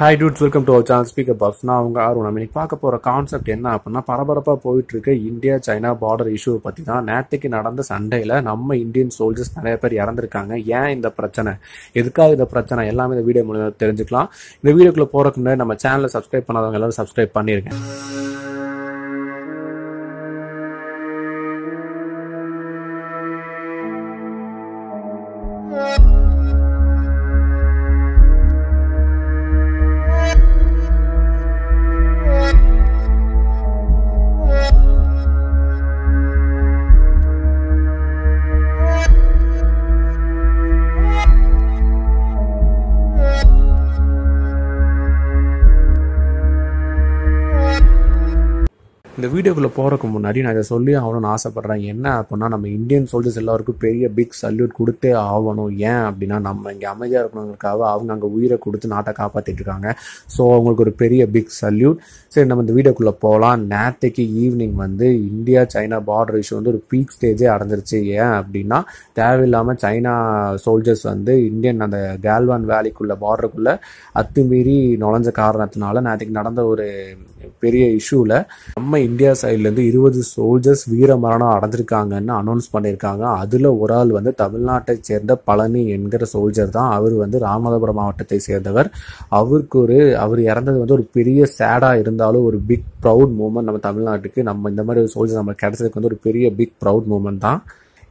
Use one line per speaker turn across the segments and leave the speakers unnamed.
hi dudes welcome to our chance speaker box நான் அவங்க அருண் நம்ம இன்னைக்கு பார்க்க போகிற கான்செப்ட் என்ன அப்படின்னா பரபரப்பாக போயிட்டு இருக்க இந்தியா சைனா பார்டர் இஷ்யூ பற்றி தான் நேற்றுக்கு நடந்த சண்டையில் நம்ம இந்தியன் சோல்ஜர்ஸ் நிறைய பேர் இறந்துருக்காங்க ஏன் இந்த பிரச்சனை எதுக்காக இந்த பிரச்சனை எல்லாமே இந்த வீடியோ மூலம் தெரிஞ்சுக்கலாம் இந்த வீடியோக்குள்ளே போகிறதுக்கு முன்னாடி நம்ம சேனலை சப்ஸ்கிரைப் பண்ணாதவங்க எல்லாரும் சப்ஸ்கிரைப் பண்ணியிருக்கேன் இந்த வீடியோக்குள்ளே போகிறதுக்கு முன்னாடி நான் இதை சொல்லி ஆகணும்னு ஆசைப்பட்றேன் என்ன அப்படின்னா நம்ம இந்தியன் சோல்ஜர்ஸ் எல்லாருக்கும் பெரிய பிக் சல்யூட் கொடுத்தே ஆகணும் ஏன் அப்படின்னா நம்ம இங்கே அமைதியாக இருக்கணுங்களுக்காக அவங்க அங்கே உயிரை கொடுத்து நாட்டை காப்பாற்றிட்டு இருக்காங்க ஸோ அவங்களுக்கு ஒரு பெரிய பிக் சல்யூட் சரி நம்ம இந்த வீடியோக்குள்ளே போகலாம் நேற்றைக்கு ஈவினிங் வந்து இந்தியா சைனா பார்டர் இஷ்யூ வந்து ஒரு பீக் ஸ்டேஜே அடைஞ்சிருச்சு ஏன் அப்படின்னா தேவையில்லாமல் சைனா சோல்ஜர்ஸ் வந்து இந்தியன் அந்த கேல்வான் வேலிக்குள்ளே பார்டருக்குள்ளே அத்துமீறி நுழைஞ்ச காரணத்தினால நேற்றுக்கு நடந்த ஒரு பெரிய இஷ்யூவில் நம்ம இந்தியா சைட்லேருந்து இருபது சோல்ஜர்ஸ் வீர மரணம் அடைஞ்சிருக்காங்கன்னு அனௌன்ஸ் பண்ணியிருக்காங்க அதில் ஒரு ஆள் வந்து தமிழ்நாட்டை சேர்ந்த பழனி என்கிற சோல்ஜர் தான் அவர் வந்து ராமநாதபுரம் மாவட்டத்தை சேர்ந்தவர் அவருக்கு ஒரு அவர் இறந்தது வந்து ஒரு பெரிய சேடாக இருந்தாலும் ஒரு பிக் ப்ரௌட் மூமெண்ட் நம்ம தமிழ்நாட்டுக்கு நம்ம இந்த மாதிரி ஒரு சோல்ஜர் நம்ம கிடச்சதுக்கு வந்து ஒரு பெரிய பிக் ப்ரௌட் மூமெண்ட் தான்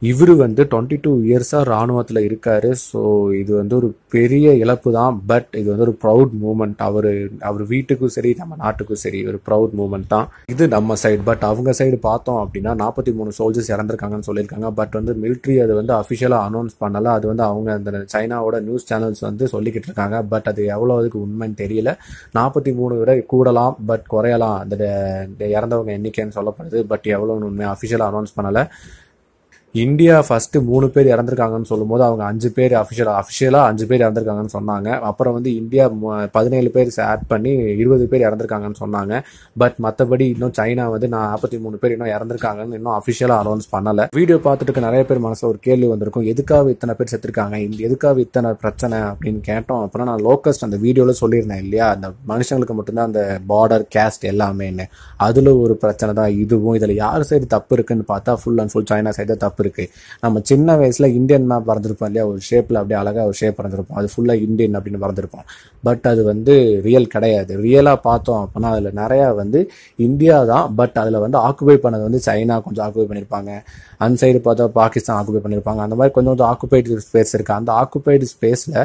இவர் வந்து டுவெண்ட்டி டூ இயர்ஸாக இராணுவத்தில் இருக்கார் ஸோ இது வந்து ஒரு பெரிய இழப்பு தான் பட் இது வந்து ஒரு ப்ரௌட் மூமெண்ட் அவர் அவர் வீட்டுக்கும் சரி நம்ம நாட்டுக்கும் சரி ஒரு ப்ரௌட் மூமெண்ட் தான் இது நம்ம சைடு பட் அவங்க சைடு பார்த்தோம் அப்படின்னா நாற்பத்தி மூணு சோல்ஜர்ஸ் இறந்துருக்காங்கன்னு சொல்லியிருக்காங்க பட் வந்து மிலிட்ரி அது வந்து அஃபிஷியலாக அனௌன்ஸ் பண்ணலை அது வந்து அவங்க அந்த சைனாவோட நியூஸ் சேனல்ஸ் வந்து சொல்லிக்கிட்டு இருக்காங்க பட் அது எவ்வளோ அதுக்கு உண்மைன்னு தெரியல நாற்பத்தி மூணு விட கூடலாம் பட் குறையலாம் அந்த இறந்தவங்க எண்ணிக்கைன்னு சொல்லப்படுது பட் எவ்வளோன்னு உண்மையாக அஃபிஷியலாக அனௌன்ஸ் பண்ணலை இந்தியா ஃபஸ்ட்டு மூணு பேர் இறந்துருக்காங்கன்னு சொல்லும்போது அவங்க அஞ்சு பேர் அஃபிஷியலாக அஃபிஷியலாக அஞ்சு பேர் இறந்துருக்காங்கன்னு சொன்னாங்க அப்புறம் வந்து இந்தியா பதினேழு பேர் ஆட் பண்ணி இருபது பேர் இறந்துருக்காங்கன்னு சொன்னாங்க பட் மற்றபடி இன்னும் சைனா வந்து நான் நாற்பத்தி மூணு பேர் இன்னும் இறந்துருக்காங்கன்னு இன்னும் அஃபிஷியலாக அனௌன்ஸ் பண்ணலை வீடியோ பார்த்துட்டு நிறைய பேர் மனசில் ஒரு கேள்வி வந்திருக்கும் எதுக்காக இத்தனை பேர் செத்துருக்காங்க இந்த எதுக்காக இத்தனை பிரச்சனை அப்படின்னு கேட்டோம் அப்புறம் நான் லோக்கஸ்ட் அந்த வீடியோவில் சொல்லியிருந்தேன் இல்லையா அந்த மனுஷங்களுக்கு மட்டும்தான் அந்த பார்டர் கேஸ்ட் எல்லாமேன்னு அதில் ஒரு பிரச்சனை தான் இதுவும் இதில் யார் சைடு தப்பு இருக்குன்னு பார்த்தா full and full China side தப்பு மேப் இருக்குது நம்ம சின்ன வயசில் இந்தியன் மேப் வரைஞ்சிருப்போம் இல்லையா ஒரு ஷேப்பில் அப்படியே அழகாக ஒரு ஷேப் வரைஞ்சிருப்போம் அது ஃபுல்லாக இந்தியன் அப்படின்னு வரைஞ்சிருப்போம் பட் அது வந்து ரியல் கிடையாது ரியலாக பார்த்தோம் அப்படின்னா அதில் நிறையா வந்து இந்தியா தான் பட் அதில் வந்து ஆக்குபை பண்ணது வந்து சைனா கொஞ்சம் ஆக்குபை பண்ணியிருப்பாங்க அந்த சைடு பார்த்தா பாகிஸ்தான் ஆக்குபை பண்ணியிருப்பாங்க அந்த மாதிரி கொஞ்சம் கொஞ்சம் ஆக்குபைடு ஸ்பேஸ் இருக்குது அந்த ஆக்குபைடு ஸ்பேஸில்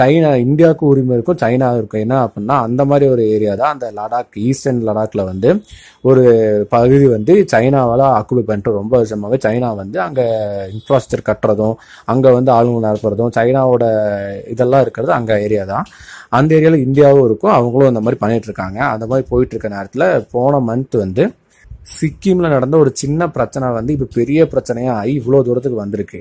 சைனா இந்தியாவுக்கு உரிமை இருக்கும் சைனா இருக்கும் என்ன அப்படின்னா அந்த மாதிரி ஒரு ஏரியா தான் அந்த லடாக் ஈஸ்டர்ன் லடாக்ல வந்து ஒரு பகுதி வந்து சைனாவால் ஆக்குபை பண்ணிட்டு ரொம்ப வருஷமாவே சைனா வந்து அங்கே இன்ஃப்ராஸ்ட்ரக்சர் கட்டுறதும் அங்கே வந்து ஆளுங்க நடப்புறதும் சைனாவோட இதெல்லாம் இருக்கிறது அங்கே ஏரியா தான் அந்த ஏரியாவில் இந்தியாவும் இருக்கும் அவங்களும் அந்த மாதிரி பண்ணிகிட்ருக்காங்க இருக்காங்க அந்த மாதிரி போயிட்டுருக்க நேரத்தில் போன மந்த் வந்து சிக்கிமில் நடந்த ஒரு சின்ன பிரச்சனை வந்து இப்போ பெரிய பிரச்சனையாக ஆகி இவ்வளோ தூரத்துக்கு வந்திருக்கு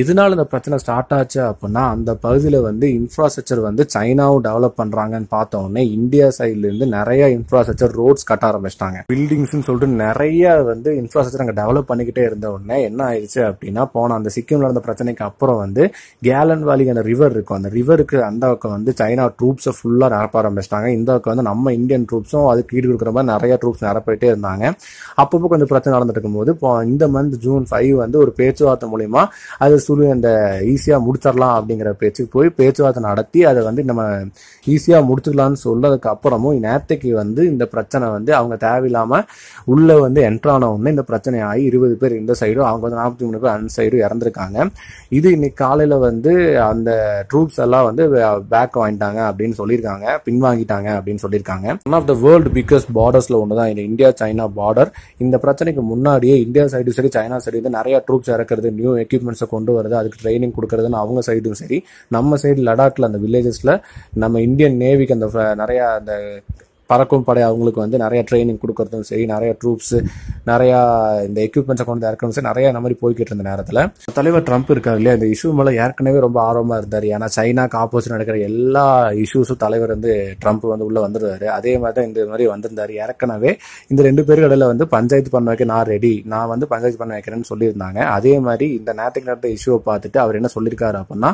எதனால இந்த பிரச்சனை ஸ்டார்ட் ஆச்சு அப்படின்னா அந்த பகுதியில் வந்து இன்ஃப்ராஸ்ட்ரக்சர் வந்து சைனாவும் டெவலப் பண்ணுறாங்கன்னு பார்த்தோன்னே இந்தியா சைட்லேருந்து நிறைய இன்ஃப்ராஸ்ட்ரக்சர் ரோட்ஸ் கட்ட ஆரம்பிச்சிட்டாங்க பில்டிங்ஸ்ன்னு சொல்லிட்டு நிறைய வந்து இன்ஃப்ராஸ்ட்ரக்சர் அங்கே டெவலப் பண்ணிக்கிட்டே இருந்த உடனே என்ன ஆயிடுச்சு அப்படின்னா போன அந்த சிக்கிம் நடந்த பிரச்சனைக்கு அப்புறம் வந்து கேலன் வேலி அந்த ரிவர் இருக்கும் அந்த ரிவருக்கு அந்த பக்கம் வந்து சைனா ட்ரூப்ஸை ஃபுல்லாக நிரப்ப ஆரம்பிச்சிட்டாங்க இந்த பக்கம் வந்து நம்ம இந்தியன் ட்ரூப்ஸும் அதுக்கு ஈடு கொடுக்குற மாதிரி நிறைய ட்ரூப்ஸ் நிரப்பிட்டே இருந்தாங்க அப்பப்போ கொஞ்சம் பிரச்சனை நடந்துட்டு இருக்கும்போது இந்த மந்த் ஜூன் ஃபைவ் வந்து ஒரு பேச்சுவார்த்தை மூலியமா அது சுழு அந்த ஈஸியாக முடிச்சிடலாம் அப்படிங்கிற பேச்சுக்கு போய் பேச்சுவார்த்தை நடத்தி அதை வந்து நம்ம ஈஸியாக முடிச்சுக்கலாம்னு சொல்லதுக்கு அப்புறமும் நேரத்துக்கு வந்து இந்த பிரச்சனை வந்து அவங்க தேவையில்லாமல் உள்ளே வந்து என்ட்ரான ஒன்று இந்த பிரச்சனை ஆகி இருபது பேர் இந்த சைடும் அவங்க வந்து நாற்பத்தி மூணு பேர் அந்த சைடும் இறந்துருக்காங்க இது இன்னைக்கு காலையில் வந்து அந்த ட்ரூப்ஸ் எல்லாம் வந்து பேக் வாங்கிட்டாங்க அப்படின்னு சொல்லியிருக்காங்க பின்வாங்கிட்டாங்க அப்படின்னு சொல்லியிருக்காங்க one of the world biggest பார்டர்ஸில் ஒன்று தான் இந்த இந்தியா சைனா பார்டர் இந்த பிரச்சனைக்கு முன்னாடியே இந்தியா சைடு சரி சைனா சைடு வந்து நிறைய ட்ரூப்ஸ் இறக்குறது நியூ எக்யூப்மெண்ட்ஸை கொண்டு கொண்டு வரது அதுக்கு ட்ரைனிங் கொடுக்கறதுன்னு அவங்க சைடும் சரி நம்ம சைடு லடாக்ல அந்த வில்லேஜஸ்ல நம்ம இந்தியன் நேவிக்கு அந்த நிறையா அந்த பறக்கும் படை அவங்களுக்கு வந்து நிறைய ட்ரைனிங் கொடுக்கறதும் சரி நிறைய ட்ரூப்ஸ் நிறையா இந்த எக்யூப்மெண்ட்ஸை கொண்டு இறக்கணும் சரி நிறைய இந்த மாதிரி போய்கிட்டு இருந்த நேரத்தில் தலைவர் ட்ரம்ப் இருக்காரு இல்லையா இந்த இஷ்யூ மேலே ஏற்கனவே ரொம்ப ஆர்வமாக இருந்தார் ஏன்னா சைனாக்கு ஆப்போசிட் நடக்கிற எல்லா இஷ்யூஸும் தலைவர் வந்து ட்ரம்ப் வந்து உள்ளே வந்துடுவார் அதே மாதிரி தான் இந்த மாதிரி வந்திருந்தார் ஏற்கனவே இந்த ரெண்டு பேருக்கு இடையில வந்து பஞ்சாயத்து பண்ண வைக்க நான் ரெடி நான் வந்து பஞ்சாயத்து பண்ண வைக்கிறேன்னு சொல்லியிருந்தாங்க அதே மாதிரி இந்த நேரத்துக்கு நடந்த இஷ்யூவை பார்த்துட்டு அவர் என்ன சொல்லியிருக்காரு அப்படின்னா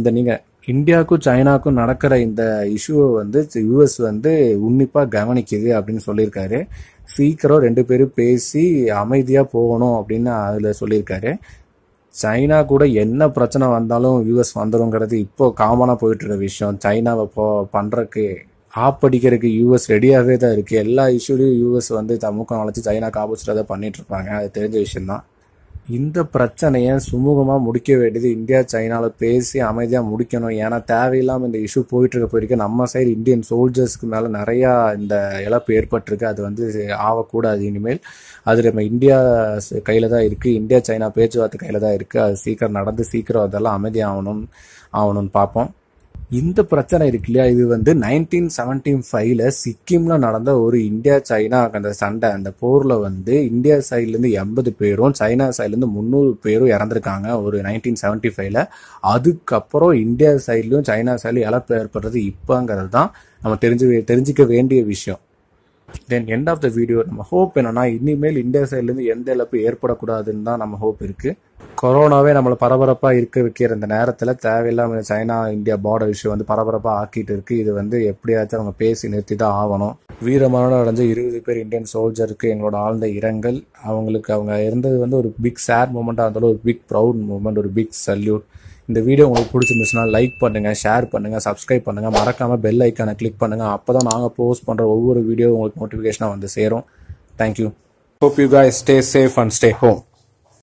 இந்த நீங்கள் இந்தியாவுக்கும் சைனாக்கும் நடக்கிற இந்த இஷ்யூவை வந்து யூஎஸ் வந்து உன்னிப்பாக கவனிக்குது அப்படின்னு சொல்லியிருக்காரு சீக்கிரம் ரெண்டு பேரும் பேசி அமைதியாக போகணும் அப்படின்னு அதில் சொல்லியிருக்காரு சைனா கூட என்ன பிரச்சனை வந்தாலும் யூஎஸ் வந்துருங்கிறது இப்போ காமனாக போயிட்டு இருக்க விஷயம் சைனாவை போ பண்ணுறக்கு ஆப்படிக்கிறதுக்கு யூஎஸ் ரெடியாகவே தான் இருக்குது எல்லா இஷ்யூலையும் யூஎஸ் வந்து தமுக்கம் வளர்ச்சி சைனாக்கு ஆப்போசிட்டாக தான் பண்ணிட்டு இருப்பாங்க அது தெரிஞ்ச விஷயம்தான் இந்த பிரச்சனையை சுமூகமாக முடிக்க வேண்டியது இந்தியா சைனாவில் பேசி அமைதியாக முடிக்கணும் ஏன்னா தேவையில்லாமல் இந்த இஷ்யூ போயிட்டுருக்க போயிருக்கு நம்ம சைடு இந்தியன் சோல்ஜர்ஸ்க்கு மேலே நிறையா இந்த இழப்பு ஏற்பட்டிருக்கு அது வந்து ஆகக்கூடாது இனிமேல் அது நம்ம இந்தியா கையில் தான் இருக்குது இந்தியா சைனா பேச்சுவார்த்தை கையில் தான் இருக்குது அது சீக்கிரம் நடந்து சீக்கிரம் அதெல்லாம் அமைதியாகணும் ஆகணும்னு பார்ப்போம் இந்த பிரச்சனை இருக்கு இல்லையா இது வந்து நைன்டீன் செவன்டி ஃபைவ்ல சிக்கிம்ல நடந்த ஒரு இந்தியா சைனா அந்த சண்டை அந்த போர்ல வந்து இந்தியா சைட்லேருந்து எண்பது பேரும் சைனா சைட்லேருந்து முந்நூறு பேரும் இறந்துருக்காங்க ஒரு நைன்டீன் செவன்டி ஃபைவ்ல அதுக்கப்புறம் இந்தியா சைட்லையும் சைனா சைட்லையும் இழப்பு ஏற்படுறது இப்போங்கிறது தான் நம்ம தெரிஞ்சு தெரிஞ்சிக்க வேண்டிய விஷயம் then end of the video நம்ம ஹோப் என்னன்னா இனிமேல் இந்தியா சைட்லேருந்து எந்த இழப்பு ஏற்படக்கூடாதுன்னு தான் நம்ம ஹோப் இருக்கு கொரோனாவே நம்மளை பரபரப்பாக இருக்க வைக்கிற இந்த நேரத்தில் தேவையில்லாம சைனா இந்தியா பார்டர் இஷ்யூ வந்து பரபரப்பாக ஆக்கிட்டு இருக்கு இது வந்து எப்படியாச்சும் அவங்க பேசி நிறுத்தி தான் ஆகணும் வீரமரணம் அடைஞ்ச இருபது பேர் இந்தியன் சோல்ஜருக்கு எங்களோட ஆழ்ந்த இரங்கல் அவங்களுக்கு அவங்க இருந்தது வந்து ஒரு பிக் சேட் மூமெண்ட்டாக இருந்தாலும் ஒரு பிக் ப்ரௌட் மூமெண்ட் ஒரு பிக் சல்யூட் இந்த வீடியோ உங்களுக்கு பிடிச்சிருந்துச்சுன்னா லைக் பண்ணுங்கள் ஷேர் பண்ணுங்கள் சப்ஸ்கிரைப் பண்ணுங்கள் மறக்காமல் பெல் ஐக்கானை கிளிக் பண்ணுங்கள் அப்போ தான் நாங்கள் போஸ்ட் பண்ணுற ஒவ்வொரு வீடியோ உங்களுக்கு நோட்டிஃபிகேஷனாக வந்து சேரும் thank you hope you guys stay safe and stay home